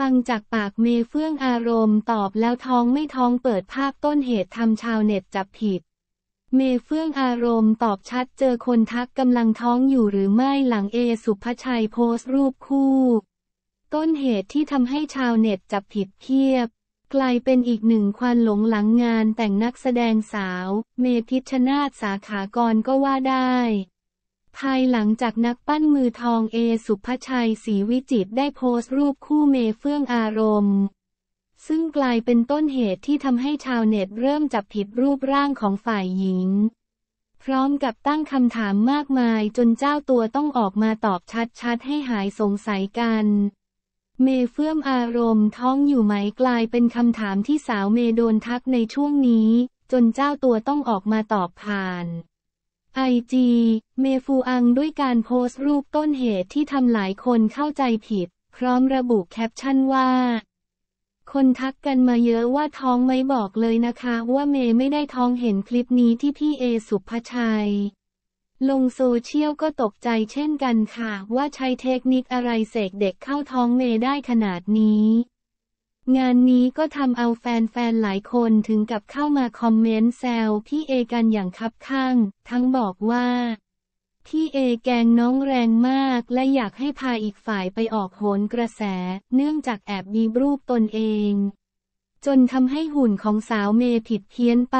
ฟังจากปากเมเฟื่องอารมณ์ตอบแล้วท้องไม่ท้องเปิดภาพต้นเหตุทำชาวเน็ตจับผิด เมเฟื่องอารมณ์ตอบชัดเจอคนทักกำลังท้องอยู่หรือไม่หลังเอสุภชัยโพสต์รูปคู่ ต้นเหตุที่ทำให้ชาวเน็ตจับผิดเพียบกลายเป็นอีกหนึ่งควันหลงหลังงานแต่งนักแสดงสาว เมพิชนาศสาขากรก็ว่าได้ภายหลังจากนักปั้นมือทองเอ สุภชัยศรีวิจิตได้โพสต์รูปคู่เมเฟื่องอารมณ์ ซึ่งกลายเป็นต้นเหตุที่ทำให้ชาวเน็ตเริ่มจับผิดรูปร่างของฝ่ายหญิง พร้อมกับตั้งคำถามมากมายจนเจ้าตัวต้องออกมาตอบชัดๆ ให้หายสงสัยกัน เมเฟื่องอารมณ์ ท้องอยู่ไหมกลายเป็นคำถามที่สาวเมโดนทักในช่วงนี้ จนเจ้าตัวต้องออกมาตอบผ่านไอจีเมฟูอังด้วยการโพสต์รูปต้นเหตุที่ทำหลายคนเข้าใจผิด พร้อมระบุแคปชั่นว่า คนทักกันมาเยอะว่าท้องไม่บอกเลยนะคะ ว่าเมไม่ได้ท้องเห็นคลิปนี้ที่พี่เอ สุภชัย ลงโซเชียลก็ตกใจเช่นกันค่ะ ว่าใช้เทคนิคอะไรเสกเด็กเข้าท้องเมได้ขนาดนี้งานนี้ก็ทำเอาแฟนๆหลายคนถึงกับเข้ามาคอมเมนต์แซวพี่เอกันอย่างคับข้าง ทั้งบอกว่า พี่เอแกงน้องแรงมากและอยากให้พาอีกฝ่ายไปออกโหนกระแส เนื่องจากแอบมีรูปตนเอง จนทำให้หุ่นของสาวเมผิดเพี้ยนไป